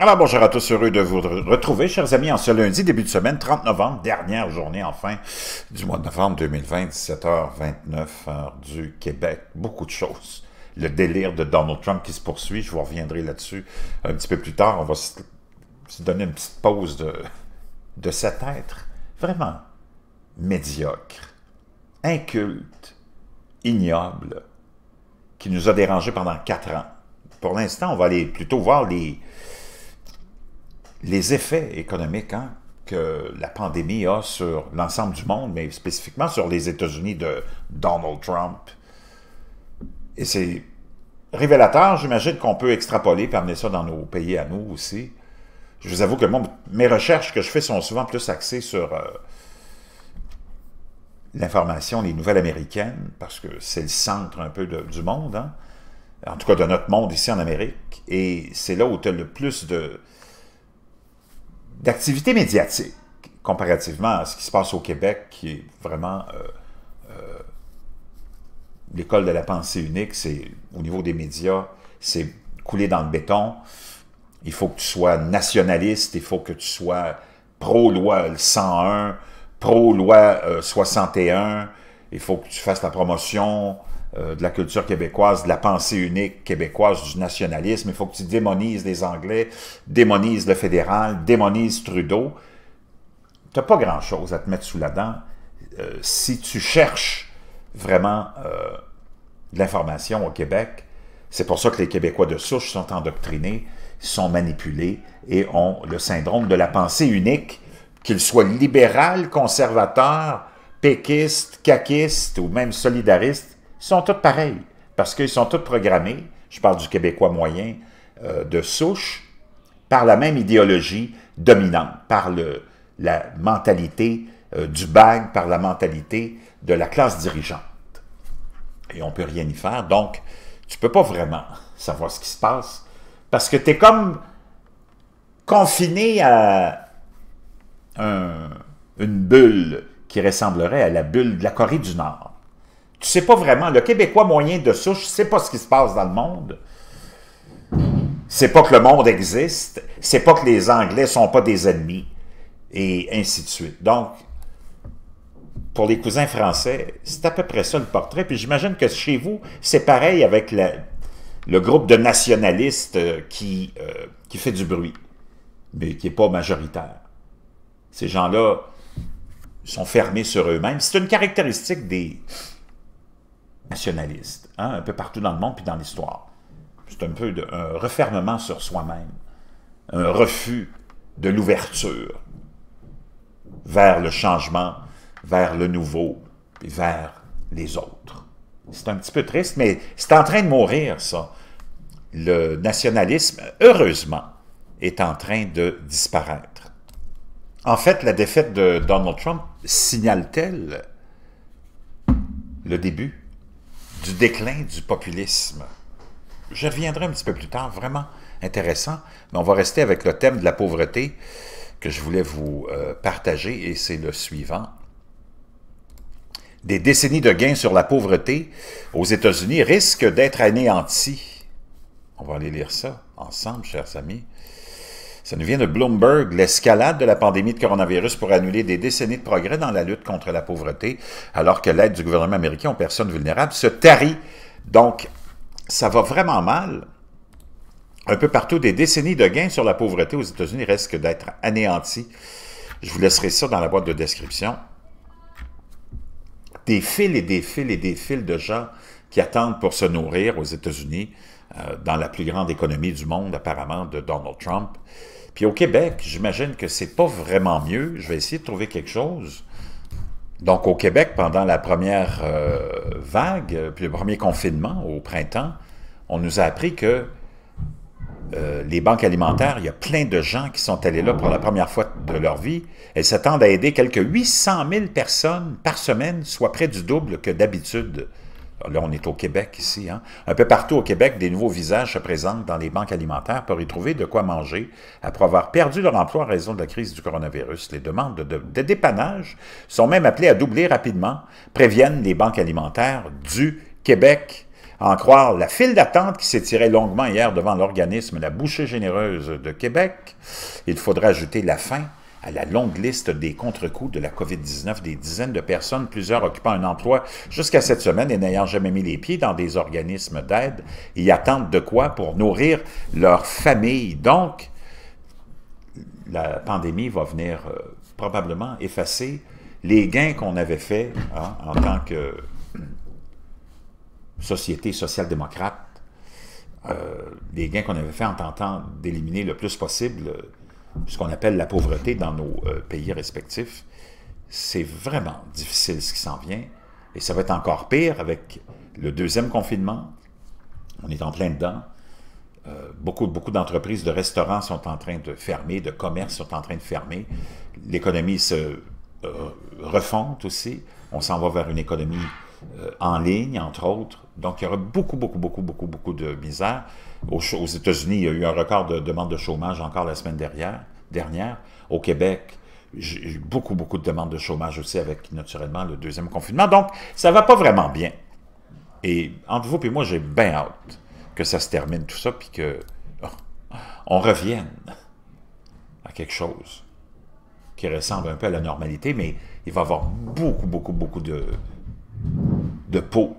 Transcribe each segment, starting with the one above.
Alors bonjour à tous, heureux de vous retrouver, chers amis, en ce lundi, début de semaine, 30 novembre, dernière journée enfin du mois de novembre 2020, 17h29, heure du Québec. Beaucoup de choses. Le délire de Donald Trump qui se poursuit, je vous reviendrai là-dessus un petit peu plus tard. On va se donner une petite pause de, de cet être vraiment médiocre, inculte, ignoble, qui nous a dérangé pendant quatre ans. Pour l'instant, on va aller plutôt voir les les effets économiques hein, que la pandémie a sur l'ensemble du monde, mais spécifiquement sur les États-Unis de Donald Trump. Et c'est révélateur, j'imagine qu'on peut extrapoler et amener ça dans nos pays à nous aussi. Je vous avoue que mes recherches que je fais sont souvent plus axées sur euh, l'information, les nouvelles américaines, parce que c'est le centre un peu du monde, hein. en tout cas de notre monde ici en Amérique, et c'est là où tu as le plus de d'activité médiatique, comparativement à ce qui se passe au Québec, qui est vraiment euh, euh, l'école de la pensée unique, c'est au niveau des médias, c'est coulé dans le béton. Il faut que tu sois nationaliste, il faut que tu sois pro-loi 101, pro-loi 61, euh, il faut que tu fasses la promotion euh, de la culture québécoise, de la pensée unique québécoise, du nationalisme. Il faut que tu démonises les Anglais, démonises le fédéral, démonises Trudeau. Tu n'as pas grand-chose à te mettre sous la dent euh, si tu cherches vraiment euh, l'information au Québec. C'est pour ça que les Québécois de souche sont endoctrinés, sont manipulés et ont le syndrome de la pensée unique, qu'ils soient libéral, conservateur, péquiste, caquiste ou même solidariste ils sont tous pareils, parce qu'ils sont tous programmés, je parle du Québécois moyen, euh, de souche, par la même idéologie dominante, par le, la mentalité euh, du bag, par la mentalité de la classe dirigeante. Et on ne peut rien y faire, donc tu ne peux pas vraiment savoir ce qui se passe, parce que tu es comme confiné à une bulle qui ressemblerait à la bulle de la Corée du Nord tu sais pas vraiment. Le Québécois moyen de souche ne sais pas ce qui se passe dans le monde. C'est pas que le monde existe. C'est pas que les Anglais sont pas des ennemis. Et ainsi de suite. Donc, pour les cousins français, c'est à peu près ça le portrait. Puis j'imagine que chez vous, c'est pareil avec le groupe de nationalistes euh, qui, euh, qui fait du bruit, mais qui n'est pas majoritaire. Ces gens-là sont fermés sur eux-mêmes. C'est une caractéristique des, nationaliste, hein, un peu partout dans le monde puis dans l'histoire. C'est un peu un refermement sur soi-même, un refus de l'ouverture vers le changement, vers le nouveau, puis vers les autres. C'est un petit peu triste, mais c'est en train de mourir, ça. Le nationalisme, heureusement, est en train de disparaître. En fait, la défaite de Donald Trump signale-t-elle le début du déclin du populisme. Je reviendrai un petit peu plus tard, vraiment intéressant, mais on va rester avec le thème de la pauvreté que je voulais vous euh, partager, et c'est le suivant. Des décennies de gains sur la pauvreté aux États-Unis risquent d'être anéanties. On va aller lire ça ensemble, chers amis. Ça nous vient de Bloomberg. L'escalade de la pandémie de coronavirus pour annuler des décennies de progrès dans la lutte contre la pauvreté, alors que l'aide du gouvernement américain aux personnes vulnérables se tarit. Donc, ça va vraiment mal. Un peu partout, des décennies de gains sur la pauvreté aux États-Unis risquent d'être anéantis. Je vous laisserai ça dans la boîte de description. Des fils et des fils et des fils de gens qui attendent pour se nourrir aux États-Unis, euh, dans la plus grande économie du monde, apparemment, de Donald Trump. Puis au Québec, j'imagine que c'est pas vraiment mieux. Je vais essayer de trouver quelque chose. Donc au Québec, pendant la première euh, vague, puis le premier confinement au printemps, on nous a appris que euh, les banques alimentaires, il y a plein de gens qui sont allés là pour la première fois de leur vie. Elles s'attendent à aider quelques 800 000 personnes par semaine, soit près du double que d'habitude là on est au Québec ici, hein? un peu partout au Québec, des nouveaux visages se présentent dans les banques alimentaires pour y trouver de quoi manger après avoir perdu leur emploi en raison de la crise du coronavirus. Les demandes de, dépannage sont même appelées à doubler rapidement, préviennent les banques alimentaires du Québec. en croire la file d'attente qui s'est tirée longuement hier devant l'organisme La Bouchée Généreuse de Québec, il faudra ajouter la faim à la longue liste des contre-coups de la COVID-19 des dizaines de personnes, plusieurs occupant un emploi jusqu'à cette semaine et n'ayant jamais mis les pieds dans des organismes d'aide, y attendent de quoi pour nourrir leur famille. Donc, la pandémie va venir euh, probablement effacer les gains qu'on avait faits hein, en tant que société social-démocrate, euh, les gains qu'on avait faits en tentant d'éliminer le plus possible ce qu'on appelle la pauvreté dans nos euh, pays respectifs, c'est vraiment difficile ce qui s'en vient. Et ça va être encore pire avec le deuxième confinement. On est en plein dedans. Euh, beaucoup, beaucoup d'entreprises de restaurants sont en train de fermer, de commerces sont en train de fermer. L'économie se euh, refonte aussi. On s'en va vers une économie euh, en ligne, entre autres. Donc, il y aura beaucoup, beaucoup, beaucoup, beaucoup, beaucoup de misère. Aux, aux États-Unis, il y a eu un record de demandes de chômage encore la semaine dernière. dernière. Au Québec, j'ai eu beaucoup, beaucoup de demandes de chômage aussi avec, naturellement, le deuxième confinement. Donc, ça va pas vraiment bien. Et entre vous et moi, j'ai bien hâte que ça se termine tout ça, puis que oh, on revienne à quelque chose qui ressemble un peu à la normalité, mais il va y avoir beaucoup, beaucoup, beaucoup de, de peau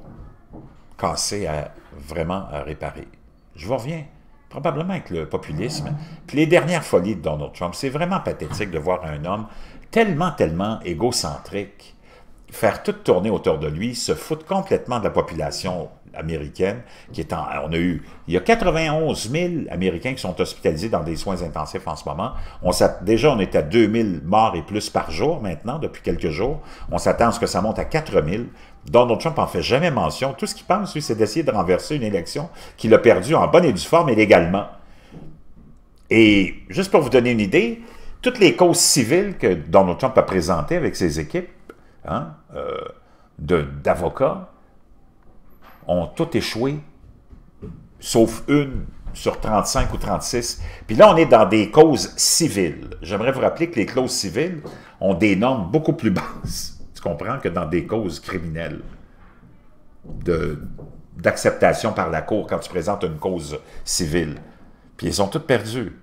cassée à vraiment réparer. Je vous reviens probablement avec le populisme. Puis les dernières folies de Donald Trump, c'est vraiment pathétique de voir un homme tellement, tellement égocentrique faire tout tourner autour de lui, se foutre complètement de la population américaine qui est en, a eu, il y a 91 000 Américains qui sont hospitalisés dans des soins intensifs en ce moment. On déjà, on est à 2 000 morts et plus par jour maintenant, depuis quelques jours. On s'attend à ce que ça monte à 4 000. Donald Trump en fait jamais mention. Tout ce qu'il pense, lui, c'est d'essayer de renverser une élection qu'il a perdue en bonne et due forme et légalement. Et juste pour vous donner une idée, toutes les causes civiles que Donald Trump a présentées avec ses équipes hein, euh, d'avocats ont toutes échoué, sauf une sur 35 ou 36. Puis là, on est dans des causes civiles. J'aimerais vous rappeler que les clauses civiles ont des normes beaucoup plus basses tu comprends que dans des causes criminelles, d'acceptation par la Cour quand tu présentes une cause civile, puis ils ont toutes perdu.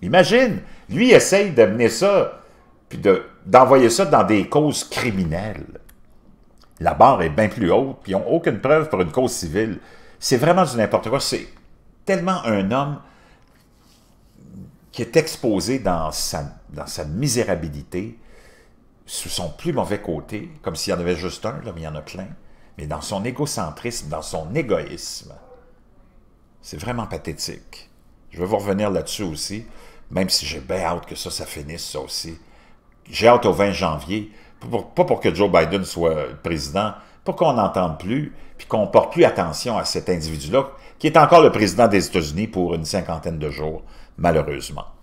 Imagine, lui essaye d'amener ça, puis d'envoyer ça dans des causes criminelles. La barre est bien plus haute, puis ils n'ont aucune preuve pour une cause civile. C'est vraiment du n'importe quoi. C'est tellement un homme qui est exposé dans dans sa misérabilité, sous son plus mauvais côté, comme s'il y en avait juste un, mais il y en a plein, mais dans son égocentrisme, dans son égoïsme. C'est vraiment pathétique. Je vais vous revenir là-dessus aussi, même si j'ai bien hâte que ça, ça finisse, ça aussi. J'ai hâte au 20 janvier, pas pour, que Joe Biden soit président, pour qu'on n'entende plus, puis qu'on porte plus attention à cet individu-là, qui est encore le président des États-Unis pour une cinquantaine de jours, malheureusement.